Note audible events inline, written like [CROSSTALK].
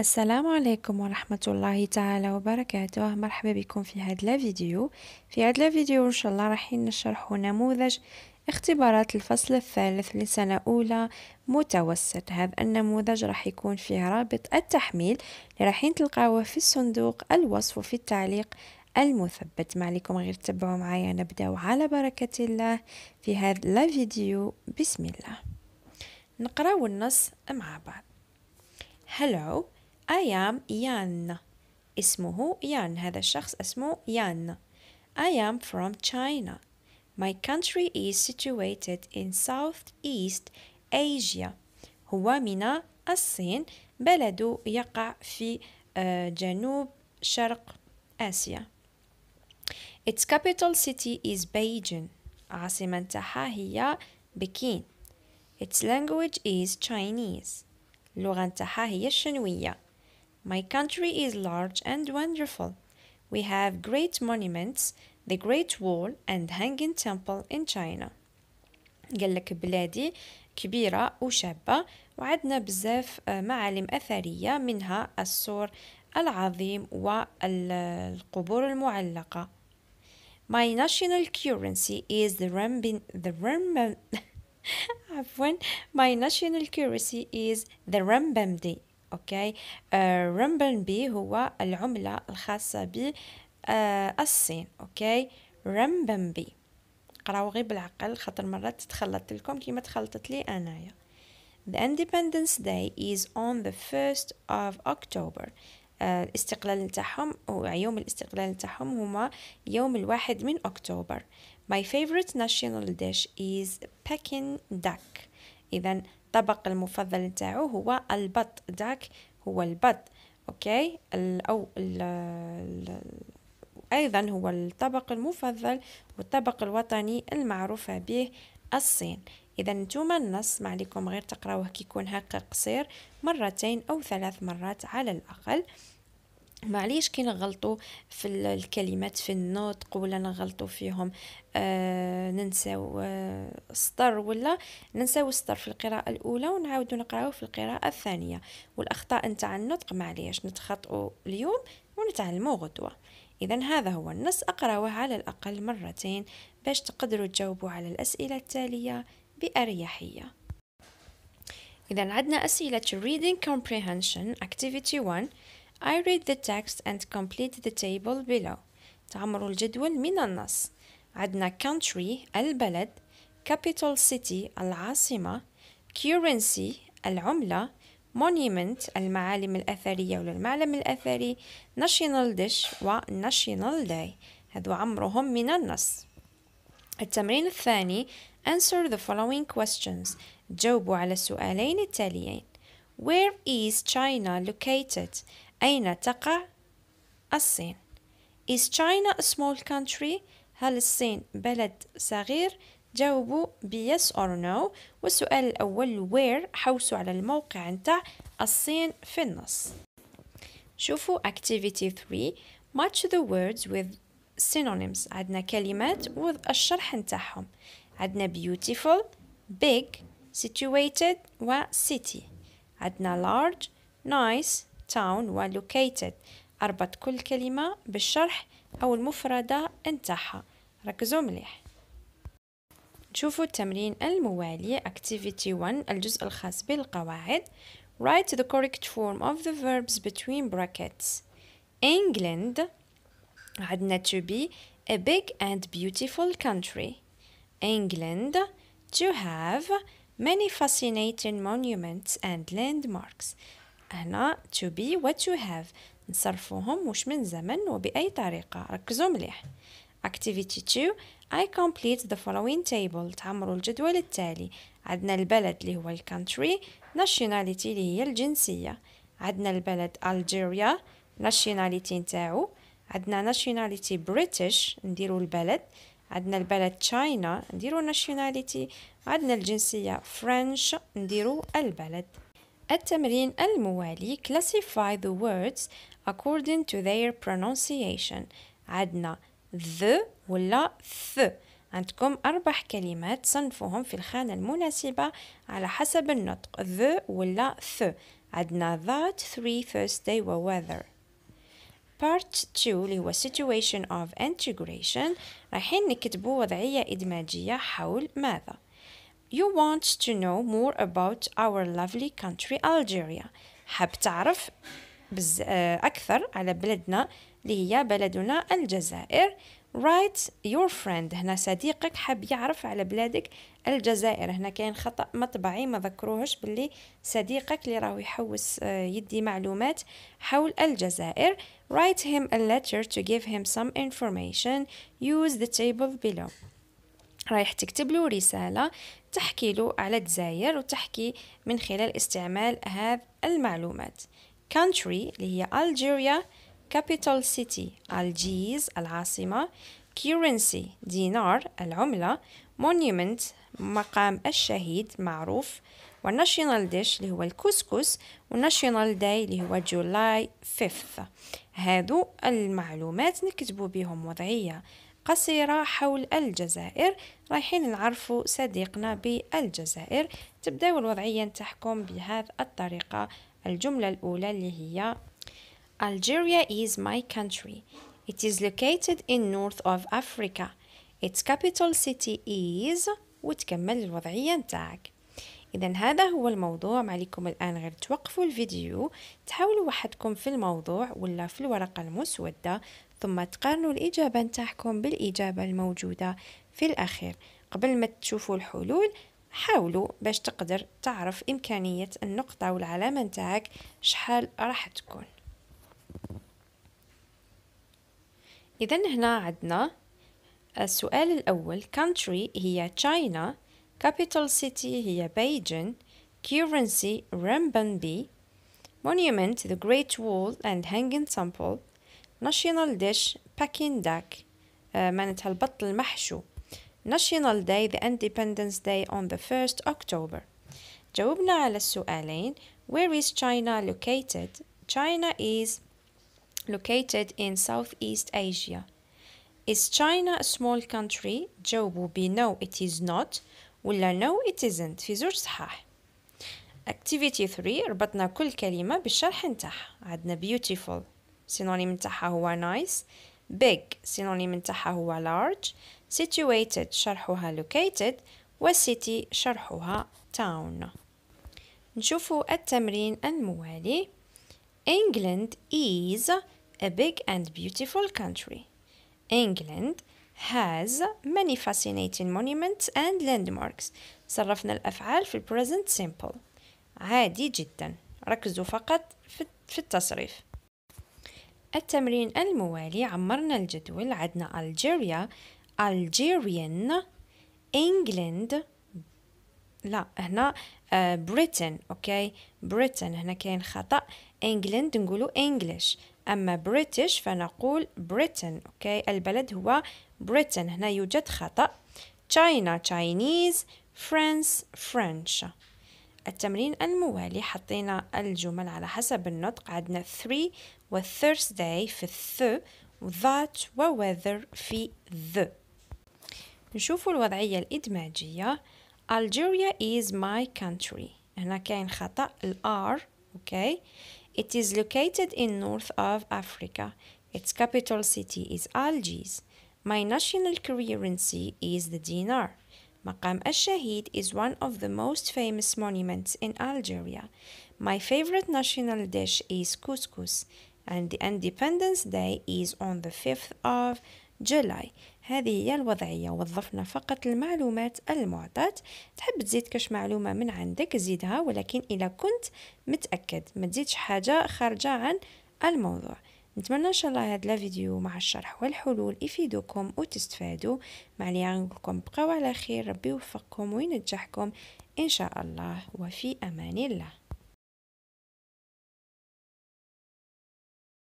السلام عليكم ورحمة الله تعالى وبركاته مرحبا بكم في هذا الفيديو في هذا الفيديو إن شاء الله راح نشرح نموذج اختبارات الفصل الثالث لسنة أولى متوسط هذا النموذج راح يكون فيه رابط التحميل اللي رايحين تلقاوه في الصندوق الوصف وفي التعليق المثبت ما عليكم غير تتبعوا معايا نبدأ على بركة الله في هذا الفيديو بسم الله نقرأ النص مع بعض هلو am Yan اسمه يان هذا الشخص اسمه يان I am from China My country is situated in Southeast Asia هو من الصين بلده يقع في جنوب شرق آسيا Its capital city is Beijing عاصمتها هي بكين Its language is Chinese لغة نتاعها هي الشنوية My country is large and wonderful. We have great monuments, the Great Wall and Hanging Temple in China. قال لك بلادي كبيرة وشابة وعدنا بزاف معالم أثرية منها السور العظيم والقبور المعلقة. My national currency is the rambin. The rambin. [LAUGHS] عفوا. My national currency is the renminbi. اوكي آه، رمبنبي هو العملة الخاصة بالصين آه، اوكي رمبنبي قراو غير بالعقل خاطر مرات تخلطت لكم كيما تخلطت لي انايا The Independence Day is on the 1st of October آه، الاستقلال نتاعهم او يوم الاستقلال نتاعهم هما يوم الواحد من اكتوبر My favorite national dish is Peking duck إذا الطبق المفضل نتاعو هو البط داك هو البط اوكي او الـ ال ايضا هو الطبق المفضل والطبق الوطني المعروف به الصين اذا نتوما النص ما عليكم غير تقراوه كيكون هكا قصير مرتين او ثلاث مرات على الاقل معليش كي نغلطوا في الكلمات في النطق ولا نغلطوا فيهم آه ننساو آه السطر ولا ننساو السطر في القراءة الأولى ونعاودو نقراو في القراءة الثانية والأخطاء نتاع النطق معليش نتخطئوا اليوم ونتعلموا غدوة إذا هذا هو النص أقراوه على الأقل مرتين باش تقدروا تجاوبوا على الأسئلة التالية بأريحية إذا عندنا أسئلة Reading Comprehension Activity 1 I read the text and complete the table below تعمروا الجدول من النص عدنا country البلد capital city العاصمة currency العملة monument المعالم الأثرية ولا المعلم الأثري national dish و national day هذو عمرهم من النص التمرين الثاني answer the following questions جاوبوا على السؤالين التاليين Where is China located؟ أين تقع الصين Is China a small country هل الصين بلد صغير جاوبوا ب yes or no والسؤال الأول where حوسوا على الموقع نتاع الصين في النص شوفوا activity 3 match the words with synonyms عندنا كلمات والشرح نتاعهم عندنا beautiful big situated و city عندنا large nice town were located أربط كل كلمة بالشرح أو المفردة نتاعها ركزوا مليح شوفوا التمرين الموالي Activity 1 الجزء الخاص بالقواعد Write the correct form of the verbs between brackets England عندنا to be a big and beautiful country England to have many fascinating monuments and landmarks هنا to be و to have نصرفوهم وش من زمن وبأي طريقة ركزوا مليح activity 2 I complete the following table تعمروا الجدول التالي عندنا البلد اللي هو الكونتري nationality اللي هي الجنسية عندنا البلد Algeria nationality نتاعو عندنا nationality British نديرو البلد عندنا البلد China نديرو nationality عندنا الجنسية French نديرو البلد التمرين الموالي classify the words according to their pronunciation عدنا the ولا th عندكم أربع كلمات صنفوهم في الخانة المناسبة على حسب النطق the ولا th عندنا that, three, Thursday و weather part 2 اللي هو situation of integration رايحين نكتبو وضعية إدماجية حول ماذا you want to know more about our lovely country Algeria حاب تعرف بز... آه، أكثر على بلدنا اللي هي بلدنا الجزائر write your friend هنا صديقك حاب يعرف على بلادك الجزائر هنا كاين خطأ مطبعي ما ذكروهش باللي صديقك اللي راهو يحوس آه، يدي معلومات حول الجزائر write him a letter to give him some information use the table below رايح تكتب له رسالة تحكي له على الجزائر وتحكي من خلال استعمال هذه المعلومات country اللي هي Algeria capital city الجيز العاصمة currency دينار العملة monument مقام الشهيد معروف والناشيونال ديش اللي هو الكسكس والناشيونال داي اللي هو جولاي 5 هادو المعلومات نكتبوا بهم وضعية قصيرة حول الجزائر رايحين نعرفوا صديقنا بالجزائر تبدأوا الوضعية نتاعكم بهذه الطريقة الجملة الأولى اللي هي Algeria is my country. It is located in north of Africa. Its capital city is وتكمل الوضعية نتاعك إذا هذا هو الموضوع ما عليكم الآن غير توقفوا الفيديو تحاولوا وحدكم في الموضوع ولا في الورقة المسودة ثم تقارنوا الإجابة نتاعكم بالإجابة الموجودة في الأخير قبل ما تشوفوا الحلول حاولوا باش تقدر تعرف إمكانية النقطة والعلامة نتاعك شحال راح تكون إذا هنا عندنا آه، السؤال الأول country هي China capital city هي Beijing currency رمبنبي monument the Great Wall and Hanging Temple national dish Pekindak آه معناتها البط المحشو national day the independence day on the 1st October جاوبنا على السؤالين where is China located China is located in Southeast Asia Is China a small country? جاوبوا ب no it is not ولا no it isn't في زوج صحاح Activity 3 ربطنا كل كلمة بالشرح نتاعها عندنا beautiful سينونيم تاعها هو نايس بيج سينونيم تاعها هو لارج سيتويتد شرحوها لوكيتد والسيتي شرحوها تاون نشوفوا التمرين الموالي England is a big and beautiful country England has many fascinating monuments and landmarks صرفنا الأفعال في present simple عادي جدا ركزوا فقط في التصريف التمرين الموالي عمرنا الجدول عدنا ألجيريا Algerian England لا هنا آه، بريتن اوكي بريتن هنا كاين خطا انجلند نقولو إنجليش اما بريتش فنقول بريتن اوكي البلد هو بريتن هنا يوجد خطا تشاينا تشاينيز فرانس فرنش التمرين الموالي حطينا الجمل على حسب النطق عندنا 3 والثيرسداي في الث وذات weather في the نشوفوا الوضعية الإدماجية Algeria is my country هنا كاين خطأ ال R okay It is located in north of Africa Its capital city is Algiers My national currency is the dinar مقام الشهيد is one of the most famous monuments in Algeria. My favorite national dish is couscous and the Independence Day is on the 5th of July هذه هي الوضعية وظفنا فقط المعلومات المعطاة تحب تزيد كاش معلومة من عندك زيدها ولكن إلى كنت متأكد ما تزيدش حاجة خارجة عن الموضوع نتمنى ان شاء الله هذا الفيديو مع الشرح والحلول يفيدكم وتستفادوا معليا نقولكم بقاو على خير ربي يوفقكم وينجحكم ان شاء الله وفي امان الله